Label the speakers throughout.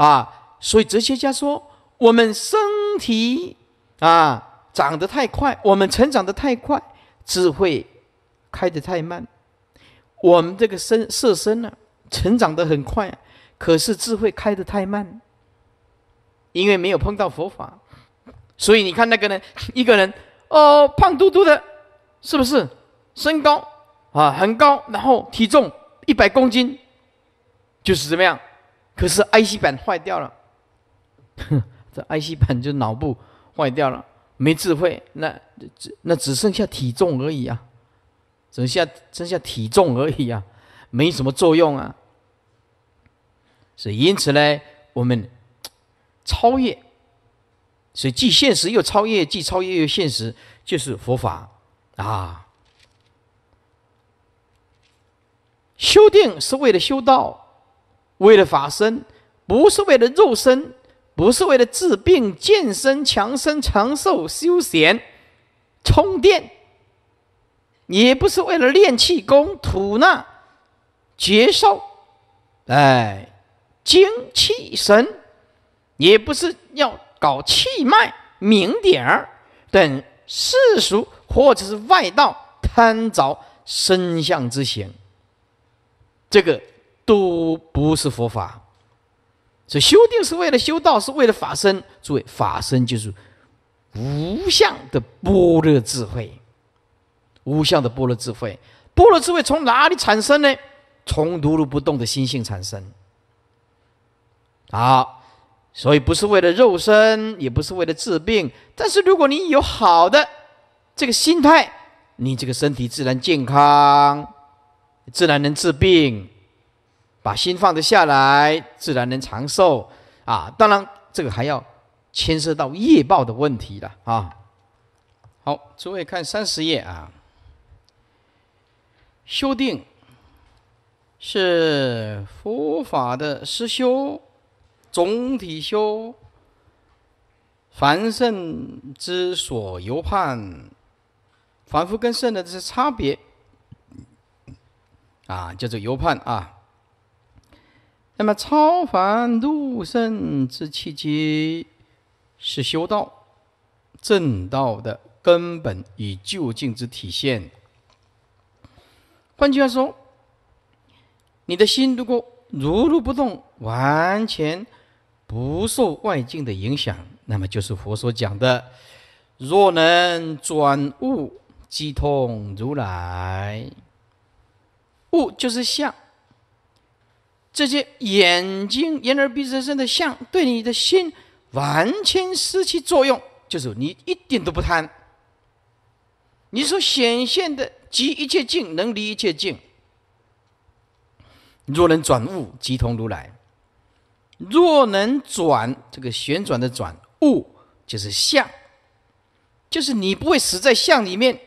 Speaker 1: 啊，所以哲学家说，我们身体啊长得太快，我们成长的太快，智慧开得太慢。我们这个身色身呢，成长的很快，可是智慧开的太慢，因为没有碰到佛法。所以你看那个人，一个人哦，胖嘟嘟的，是不是？身高啊很高，然后体重一百公斤，就是怎么样？可是 IC 板坏掉了，这 IC 板就脑部坏掉了，没智慧，那只那只剩下体重而已啊，只剩下剩下体重而已啊，没什么作用啊。所以因此呢，我们超越，所以既现实又超越，既超越又现实，就是佛法啊。修定是为了修道。为了法身，不是为了肉身，不是为了治病、健身、强身、长寿、休闲、充电，也不是为了练气功、吐纳、绝受，哎，精气神，也不是要搞气脉、明点儿等世俗或者是外道贪着身相之行，这个。都不是佛法，所以修定是为了修道，是为了法身。诸位，法身就是无相的般若智慧，无相的般若智慧，般若智慧从哪里产生呢？从如如不动的心性产生。好，所以不是为了肉身，也不是为了治病。但是如果你有好的这个心态，你这个身体自然健康，自然能治病。把心放得下来，自然能长寿啊！当然，这个还要牵涉到业报的问题了啊。好，诸位看三十页啊。修定是佛法的实修，总体修凡圣之所犹判，凡夫跟圣的这些差别啊，叫做犹判啊。那么，超凡入圣之契机，是修道正道的根本与究竟之体现。换句话说，你的心如果如如不动，完全不受外境的影响，那么就是佛所讲的“若能转物，即通如来”。物就是相。这些眼睛、眼耳、鼻、舌、身的相，对你的心完全失去作用，就是你一点都不贪。你所显现的，即一切境，能离一切境。若能转物，即同如来；若能转这个旋转的转物，就是相，就是你不会死在相里面，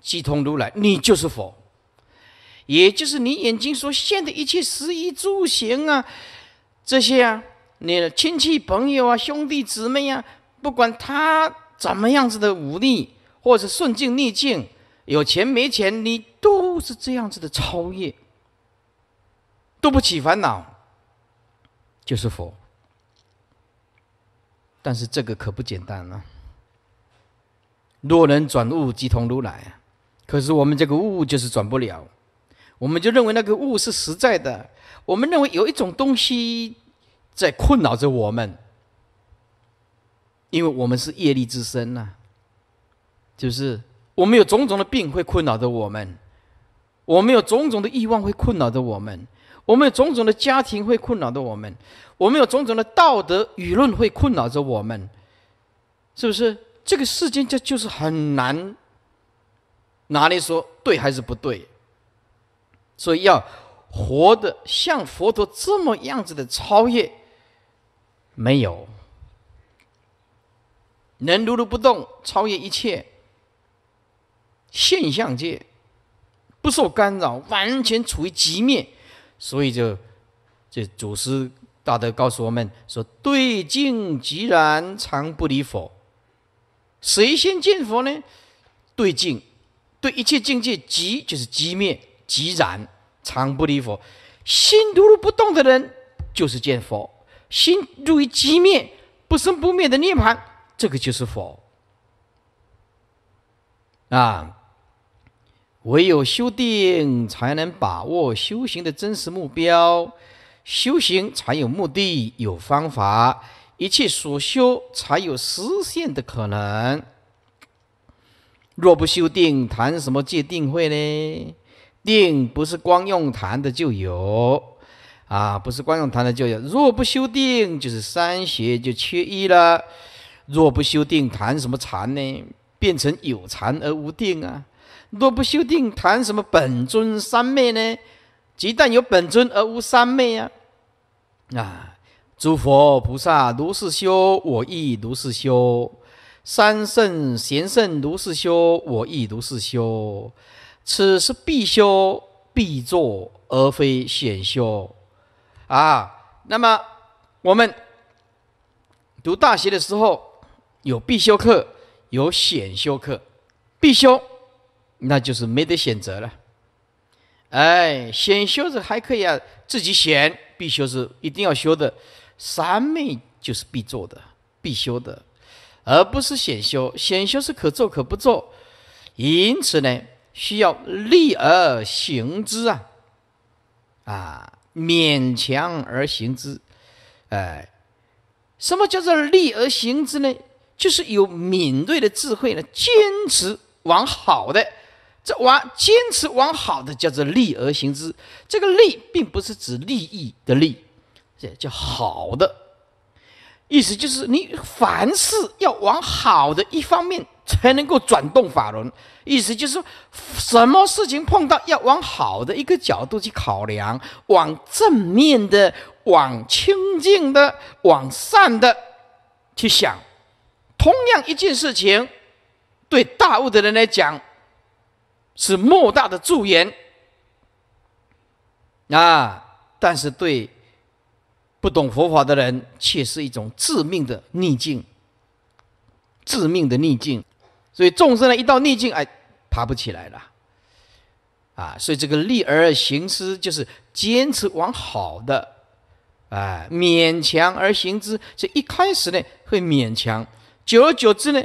Speaker 1: 即同如来，你就是佛。也就是你眼睛所现的一切食衣住行啊，这些啊，你的亲戚朋友啊，兄弟姊妹呀，不管他怎么样子的武力，或者顺境逆境，有钱没钱，你都是这样子的超越，都不起烦恼，就是佛。但是这个可不简单了。若能转物即同如来，可是我们这个物就是转不了。我们就认为那个物是实在的。我们认为有一种东西在困扰着我们，因为我们是业力之身呐，就是我们有种种的病会困扰着我们，我们有种种的欲望会困扰着我们，我们有种种的家庭会困扰着我们，我们有种种的道德舆论会困扰着我们，是不是？这个世间就就是很难哪里说对还是不对。所以要活得像佛陀这么样子的超越，没有能如如不动超越一切现象界，不受干扰，完全处于极灭。所以就这祖师大德告诉我们说：“对境即然常不离佛，谁先见佛呢？对境，对一切境界即就是极灭。”即然常不离佛，心如不动的人就是见佛，心如一寂灭，不生不灭的涅盘，这个就是佛。啊，唯有修定，才能把握修行的真实目标，修行才有目的、有方法，一切所修才有实现的可能。若不修定，谈什么戒定慧呢？定不是光用谈的就有啊，不是光用谈的就有。若不修定，就是三学就缺一了；若不修定，谈什么禅呢？变成有禅而无定啊！若不修定，谈什么本尊三昧呢？即但有本尊而无三昧啊！啊，诸佛菩萨如是修，我亦如是修；三圣贤圣如是修，我亦如是修。此是必修必做，而非选修啊。那么我们读大学的时候，有必修课，有选修课。必修那就是没得选择了。哎，选修是还可以啊，自己选。必修是一定要修的，三昧就是必做的、必修的，而不是选修。选修是可做可不做。因此呢。需要力而行之啊，啊，勉强而行之，哎，什么叫做力而行之呢？就是有敏锐的智慧呢，坚持往好的，这往坚持往好的叫做力而行之。这个力并不是指利益的利，这叫好的意思，就是你凡事要往好的一方面。才能够转动法轮，意思就是什么事情碰到要往好的一个角度去考量，往正面的、往清净的、往善的去想。同样一件事情，对大悟的人来讲是莫大的助缘啊，但是对不懂佛法的人却是一种致命的逆境，致命的逆境。所以众生呢，一到逆境，哎，爬不起来了，啊，所以这个立而行之就是坚持往好的，啊，勉强而行之。所以一开始呢，会勉强，久而久之呢，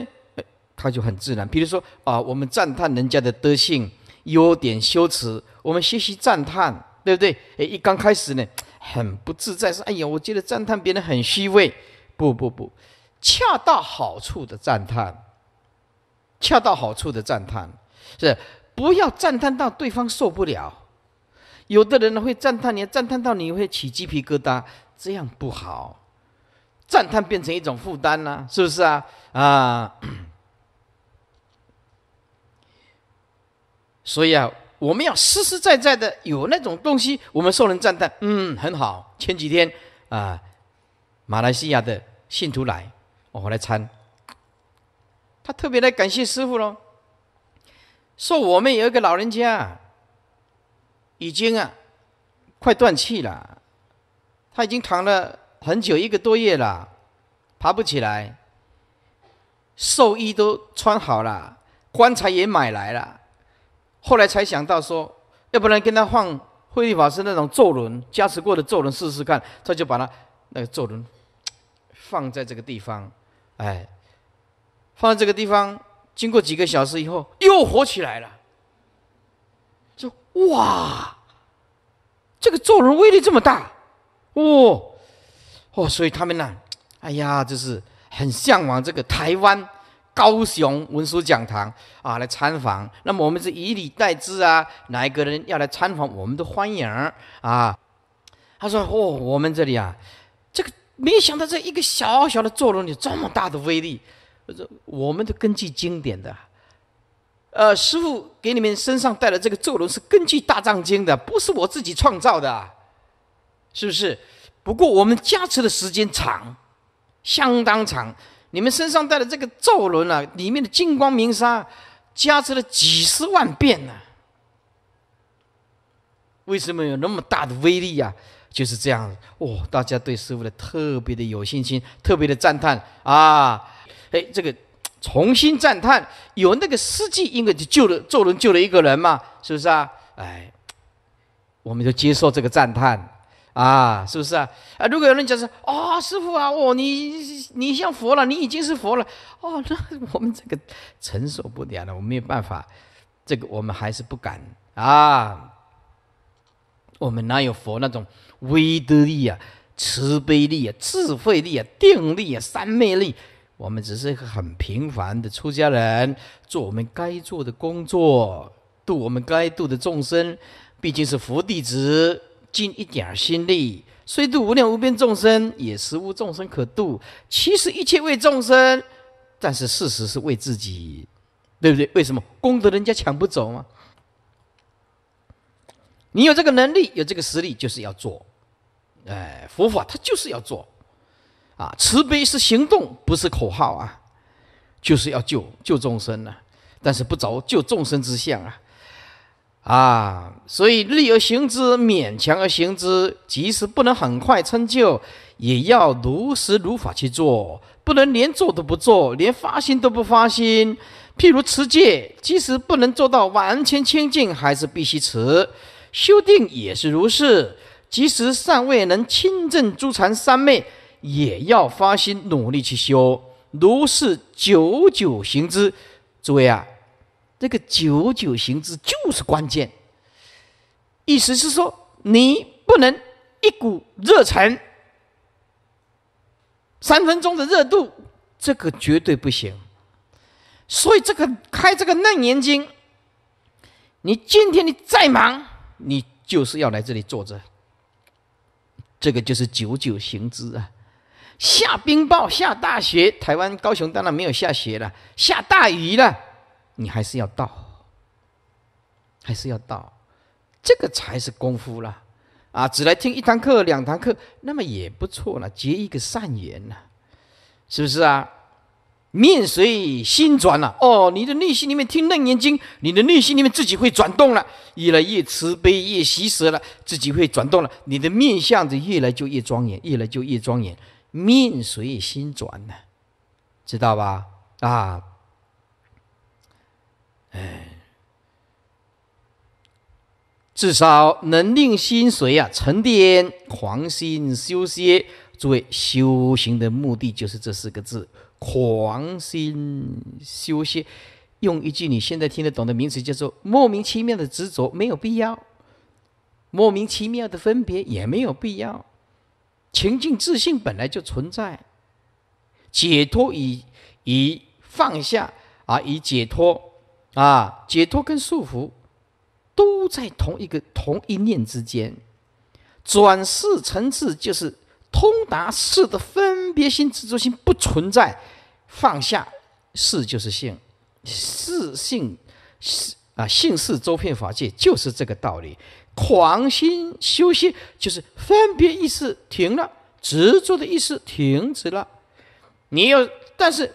Speaker 1: 他就很自然。比如说啊，我们赞叹人家的德性、优点、修辞，我们学习赞叹，对不对？哎，一刚开始呢，很不自在，说：“哎呀，我觉得赞叹别人很虚伪。”不不不，恰到好处的赞叹。恰到好处的赞叹，是不要赞叹到对方受不了。有的人呢会赞叹你，赞叹到你会起鸡皮疙瘩，这样不好。赞叹变成一种负担啦，是不是啊？啊，所以啊，我们要实实在在的有那种东西，我们受人赞叹，嗯，很好。前几天啊，马来西亚的信徒来，我回来参。他特别来感谢师傅喽，说我们有一个老人家，已经啊，快断气了，他已经躺了很久一个多月了，爬不起来，寿衣都穿好了，棺材也买来了，后来才想到说，要不然跟他换慧律法师那种坐轮加持过的坐轮试试看，他就把他那个坐轮放在这个地方，哎。放在这个地方，经过几个小时以后，又活起来了。说哇，这个咒人威力这么大，哦哦，所以他们呢，哎呀，就是很向往这个台湾高雄文殊讲堂啊来参访。那么我们是以礼待之啊，哪一个人要来参访，我们都欢迎啊。他说哦，我们这里啊，这个没想到这一个小小的坐轮有这么大的威力。这，我们的根据经典的，呃，师傅给你们身上带的这个咒轮是根据《大藏经》的，不是我自己创造的，是不是？不过我们加持的时间长，相当长。你们身上带的这个咒轮啊，里面的金光明沙加持了几十万遍呢。为什么有那么大的威力呀？就是这样。哦，大家对师傅的特别的有信心，特别的赞叹啊！哎，这个重新赞叹，有那个司机因为救了做人救了一个人嘛，是不是啊？哎，我们就接受这个赞叹啊，是不是啊？啊，如果有人讲是啊，师傅啊，哦，你你像佛了，你已经是佛了，哦，那我们这个承受不了了，我没有办法，这个我们还是不敢啊。我们哪有佛那种威德力啊、慈悲力啊、智慧力啊、定力啊、三昧力？我们只是一个很平凡的出家人，做我们该做的工作，度我们该度的众生。毕竟是佛弟子，尽一点心力，虽度无量无边众生，也实无众生可度。其实一切为众生，但是事实是为自己，对不对？为什么功德人家抢不走吗？你有这个能力，有这个实力，就是要做。哎，佛法它就是要做。啊，慈悲是行动，不是口号啊，就是要救救众生呢，但是不着救众生之相啊，啊，所以力而行之，勉强而行之，即使不能很快成就，也要如实如法去做，不能连做都不做，连发心都不发心。譬如持戒，即使不能做到完全清净，还是必须持；修定也是如是，即使尚未能清证诸禅三昧。也要发心努力去修，如是久久行之。诸位啊，这个久久行之就是关键。意思是说，你不能一股热忱，三分钟的热度，这个绝对不行。所以这个开这个楞严经，你今天你再忙，你就是要来这里坐着。这个就是久久行之啊。下冰雹、下大雪，台湾高雄当然没有下雪了，下大雨了，你还是要到，还是要到，这个才是功夫啦。啊，只来听一堂课、两堂课，那么也不错了，结一个善缘呢，是不是啊？面随心转了，哦，你的内心里面听楞严经，你的内心里面自己会转动了，越来越慈悲，越习舍了，自己会转动了，你的面相就越来就越庄严，越来就越庄严。命随心转呢，知道吧？啊，哎，至少能令心随啊，沉淀狂心修息。作为修行的目的，就是这四个字：狂心修息。用一句你现在听得懂的名词，叫做莫名其妙的执着，没有必要；莫名其妙的分别，也没有必要。清净自信本来就存在，解脱以以放下啊，以解脱啊，解脱跟束缚都在同一个同一念之间。转世成智就是通达世的分别心、执着心不存在，放下世就是性，世性是啊，性世周遍法界就是这个道理。狂心休息，就是分别意识停了，执着的意识停止了。你要，但是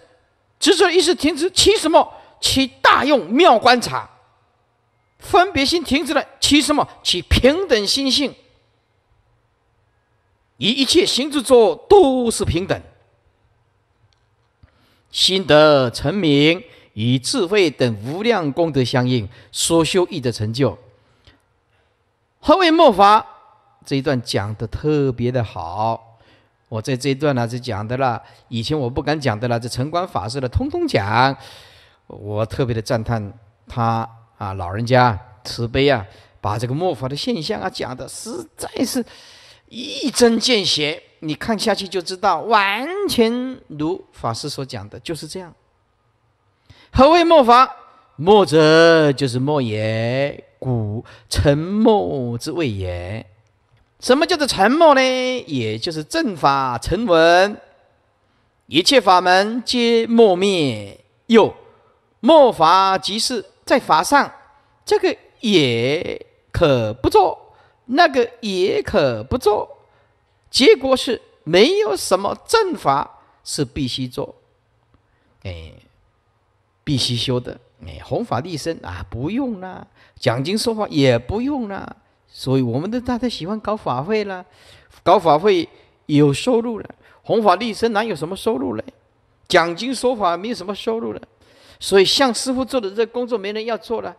Speaker 1: 执着的意识停止，起什么？起大用妙观察。分别心停止了，起什么？起平等心性。以一切心之作都是平等，心得成名，与智慧等无量功德相应，所修意的成就。何为末法？这一段讲的特别的好。我在这一段呢，就讲的了。以前我不敢讲的了，这城管法师的通通讲。我特别的赞叹他啊，老人家慈悲啊，把这个末法的现象啊，讲的实在是，一针见血。你看下去就知道，完全如法师所讲的，就是这样。何谓末法？莫者，就是莫也，古沉默之谓也。什么叫做沉默呢？也就是正法成文，一切法门皆莫灭。又莫法即是，在法上，这个也可不做，那个也可不做。结果是没有什么正法是必须做，哎，必须修的。哎，弘法利生啊，不用啦；讲经说法也不用啦。所以，我们都大家喜欢搞法会啦，搞法会有收入了。弘法利生哪有什么收入嘞？讲经说法没有什么收入了。所以，像师傅做的这工作，没人要做了。